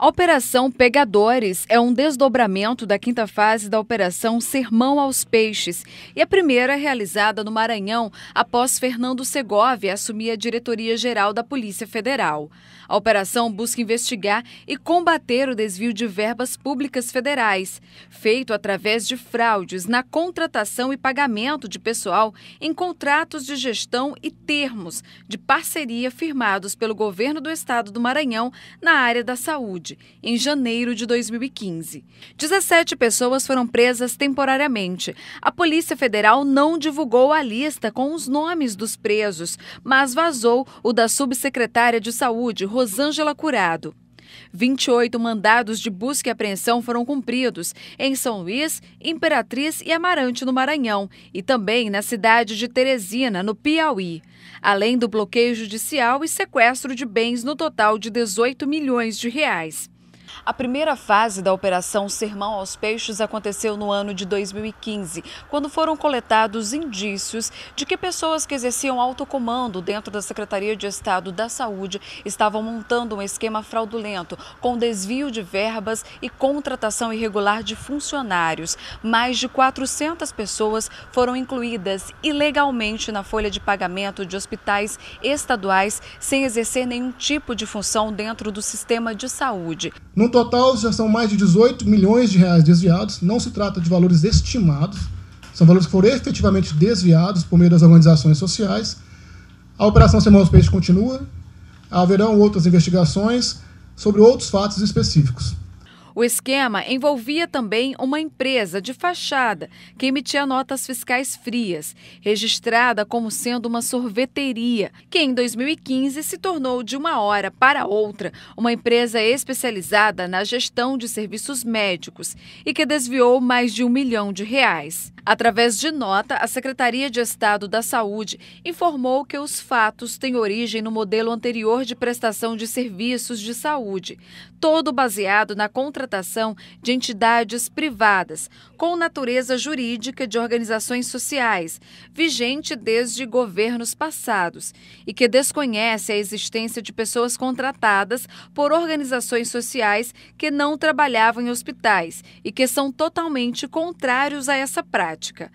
A Operação Pegadores é um desdobramento da quinta fase da Operação Sermão aos Peixes e a primeira é realizada no Maranhão após Fernando Segovia assumir a diretoria-geral da Polícia Federal. A operação busca investigar e combater o desvio de verbas públicas federais, feito através de fraudes na contratação e pagamento de pessoal em contratos de gestão e termos de parceria firmados pelo governo do estado do Maranhão na área da saúde em janeiro de 2015. 17 pessoas foram presas temporariamente. A Polícia Federal não divulgou a lista com os nomes dos presos, mas vazou o da subsecretária de Saúde, Rosângela Curado. 28 mandados de busca e apreensão foram cumpridos em São Luís, Imperatriz e Amarante, no Maranhão, e também na cidade de Teresina, no Piauí. Além do bloqueio judicial e sequestro de bens no total de 18 milhões de reais. A primeira fase da Operação Sermão aos Peixes aconteceu no ano de 2015, quando foram coletados indícios de que pessoas que exerciam alto comando dentro da Secretaria de Estado da Saúde estavam montando um esquema fraudulento com desvio de verbas e contratação irregular de funcionários. Mais de 400 pessoas foram incluídas ilegalmente na folha de pagamento de hospitais estaduais sem exercer nenhum tipo de função dentro do sistema de saúde. No total, já são mais de 18 milhões de reais desviados. Não se trata de valores estimados, são valores que foram efetivamente desviados por meio das organizações sociais. A Operação dos Peixes continua. Haverão outras investigações sobre outros fatos específicos. O esquema envolvia também uma empresa de fachada que emitia notas fiscais frias, registrada como sendo uma sorveteria, que em 2015 se tornou de uma hora para outra uma empresa especializada na gestão de serviços médicos e que desviou mais de um milhão de reais. Através de nota, a Secretaria de Estado da Saúde informou que os fatos têm origem no modelo anterior de prestação de serviços de saúde, todo baseado na contratação contratação de entidades privadas com natureza jurídica de organizações sociais, vigente desde governos passados, e que desconhece a existência de pessoas contratadas por organizações sociais que não trabalhavam em hospitais e que são totalmente contrários a essa prática.